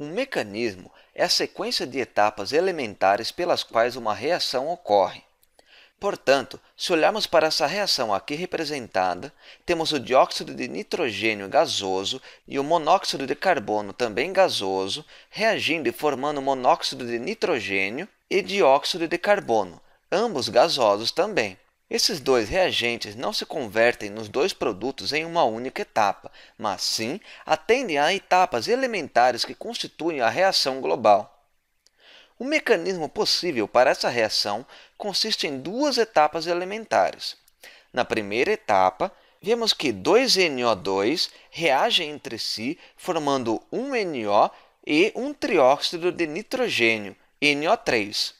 Um mecanismo é a sequência de etapas elementares pelas quais uma reação ocorre. Portanto, se olharmos para essa reação aqui representada, temos o dióxido de nitrogênio gasoso e o monóxido de carbono, também gasoso, reagindo e formando monóxido de nitrogênio e dióxido de carbono, ambos gasosos também. Esses dois reagentes não se convertem nos dois produtos em uma única etapa, mas sim atendem a etapas elementares que constituem a reação global. O mecanismo possível para essa reação consiste em duas etapas elementares. Na primeira etapa, vemos que dois NO2 reagem entre si formando um NO e um trióxido de nitrogênio, NO3.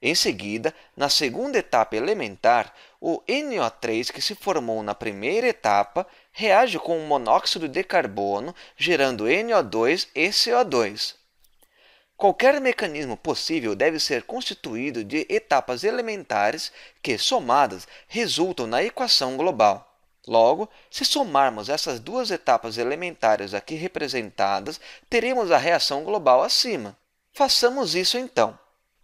Em seguida, na segunda etapa elementar, o NO3 que se formou na primeira etapa reage com o monóxido de carbono, gerando NO2 e CO2. Qualquer mecanismo possível deve ser constituído de etapas elementares que, somadas, resultam na equação global. Logo, se somarmos essas duas etapas elementares aqui representadas, teremos a reação global acima. Façamos isso então.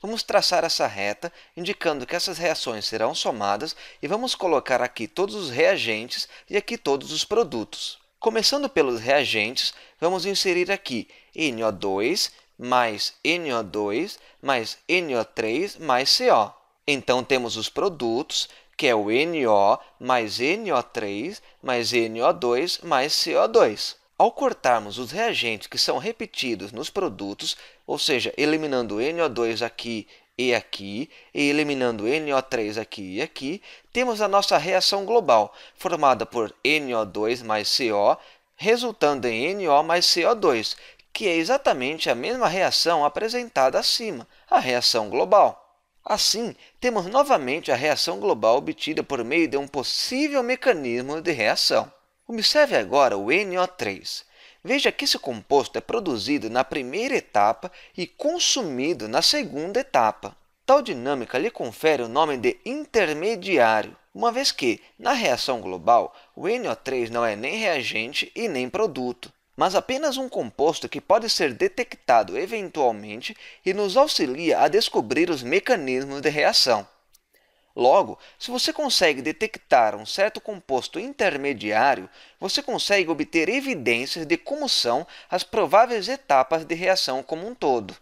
Vamos traçar essa reta, indicando que essas reações serão somadas e vamos colocar aqui todos os reagentes e aqui todos os produtos. Começando pelos reagentes, vamos inserir aqui NO2 mais NO2 mais NO3 mais CO. Então, temos os produtos, que é o NO mais NO3 mais NO2 mais CO2. Ao cortarmos os reagentes que são repetidos nos produtos, ou seja, eliminando NO2 aqui e aqui, e eliminando NO3 aqui e aqui, temos a nossa reação global, formada por NO2 mais CO, resultando em NO mais CO2, que é exatamente a mesma reação apresentada acima, a reação global. Assim, temos novamente a reação global obtida por meio de um possível mecanismo de reação. Observe agora o NO3. Veja que esse composto é produzido na primeira etapa e consumido na segunda etapa. Tal dinâmica lhe confere o nome de intermediário, uma vez que, na reação global, o NO3 não é nem reagente e nem produto, mas apenas um composto que pode ser detectado eventualmente e nos auxilia a descobrir os mecanismos de reação. Logo, se você consegue detectar um certo composto intermediário, você consegue obter evidências de como são as prováveis etapas de reação como um todo.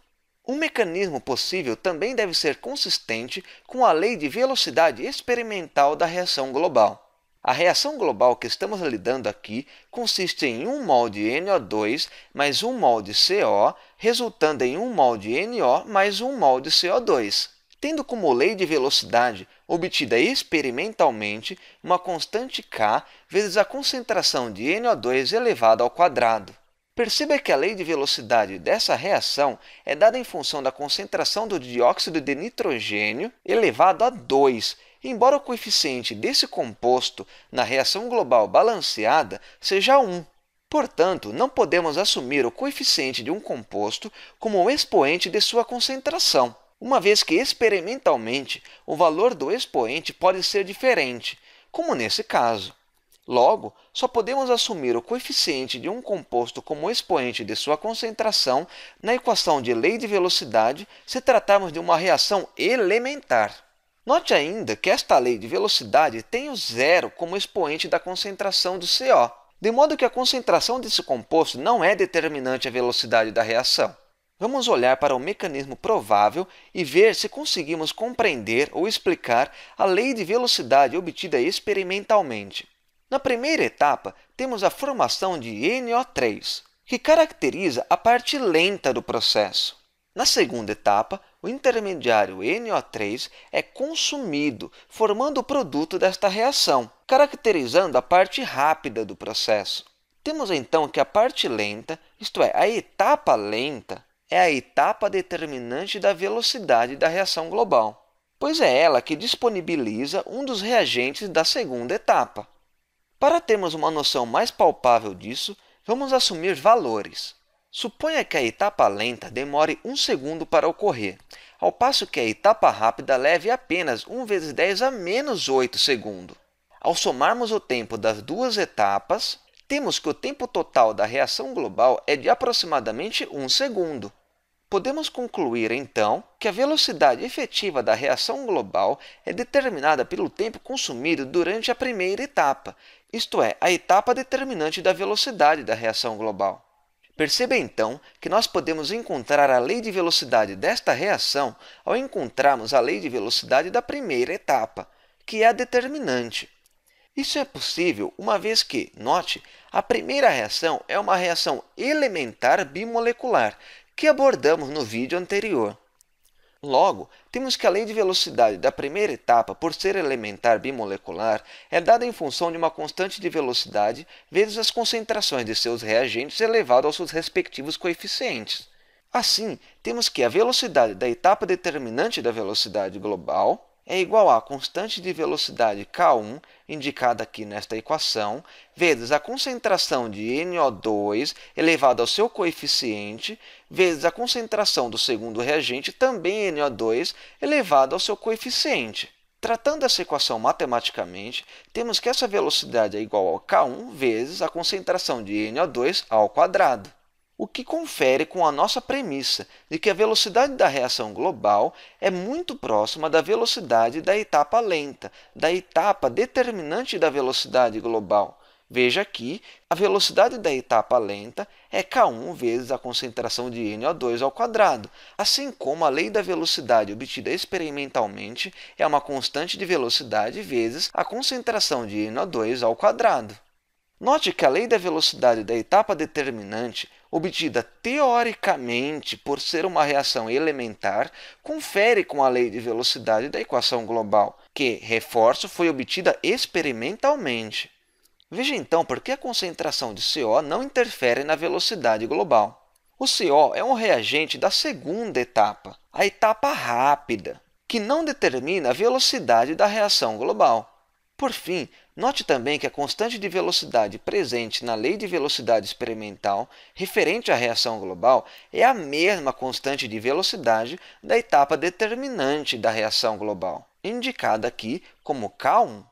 Um mecanismo possível também deve ser consistente com a lei de velocidade experimental da reação global. A reação global que estamos lidando aqui consiste em um mol de NO2 mais um mol de CO, resultando em um mol de NO mais um mol de CO2 tendo como lei de velocidade obtida experimentalmente uma constante k vezes a concentração de NO2 elevada ao quadrado. Perceba que a lei de velocidade dessa reação é dada em função da concentração do dióxido de nitrogênio elevado a 2, embora o coeficiente desse composto na reação global balanceada seja 1. Portanto, não podemos assumir o coeficiente de um composto como o expoente de sua concentração uma vez que experimentalmente o valor do expoente pode ser diferente, como nesse caso. Logo, só podemos assumir o coeficiente de um composto como expoente de sua concentração na equação de lei de velocidade se tratarmos de uma reação elementar. Note ainda que esta lei de velocidade tem o zero como expoente da concentração do CO, de modo que a concentração desse composto não é determinante à velocidade da reação. Vamos olhar para o mecanismo provável e ver se conseguimos compreender ou explicar a lei de velocidade obtida experimentalmente. Na primeira etapa, temos a formação de NO3, que caracteriza a parte lenta do processo. Na segunda etapa, o intermediário NO3 é consumido, formando o produto desta reação, caracterizando a parte rápida do processo. Temos então que a parte lenta, isto é, a etapa lenta, é a etapa determinante da velocidade da reação global, pois é ela que disponibiliza um dos reagentes da segunda etapa. Para termos uma noção mais palpável disso, vamos assumir valores. Suponha que a etapa lenta demore 1 segundo para ocorrer, ao passo que a etapa rápida leve apenas 1 vezes 10 a menos 8 segundo. Ao somarmos o tempo das duas etapas, temos que o tempo total da reação global é de aproximadamente 1 segundo. Podemos concluir, então, que a velocidade efetiva da reação global é determinada pelo tempo consumido durante a primeira etapa, isto é, a etapa determinante da velocidade da reação global. Perceba então que nós podemos encontrar a lei de velocidade desta reação ao encontrarmos a lei de velocidade da primeira etapa, que é a determinante. Isso é possível uma vez que, note, a primeira reação é uma reação elementar bimolecular, que abordamos no vídeo anterior. Logo, temos que a lei de velocidade da primeira etapa, por ser elementar bimolecular, é dada em função de uma constante de velocidade vezes as concentrações de seus reagentes elevado aos seus respectivos coeficientes. Assim, temos que a velocidade da etapa determinante da velocidade global é igual à constante de velocidade K1, indicada aqui nesta equação, vezes a concentração de NO2 elevado ao seu coeficiente, vezes a concentração do segundo reagente, também NO2, elevado ao seu coeficiente. Tratando essa equação matematicamente, temos que essa velocidade é igual a K1 vezes a concentração de NO2 ao quadrado o que confere com a nossa premissa de que a velocidade da reação global é muito próxima da velocidade da etapa lenta, da etapa determinante da velocidade global. Veja aqui, a velocidade da etapa lenta é K1 vezes a concentração de NO2 ao quadrado, assim como a lei da velocidade obtida experimentalmente é uma constante de velocidade vezes a concentração de NO2 ao quadrado. Note que a lei da velocidade da etapa determinante, obtida teoricamente por ser uma reação elementar, confere com a lei de velocidade da equação global, que, reforço, foi obtida experimentalmente. Veja então por que a concentração de CO não interfere na velocidade global. O CO é um reagente da segunda etapa, a etapa rápida, que não determina a velocidade da reação global. Por fim, note também que a constante de velocidade presente na lei de velocidade experimental referente à reação global é a mesma constante de velocidade da etapa determinante da reação global, indicada aqui como K1.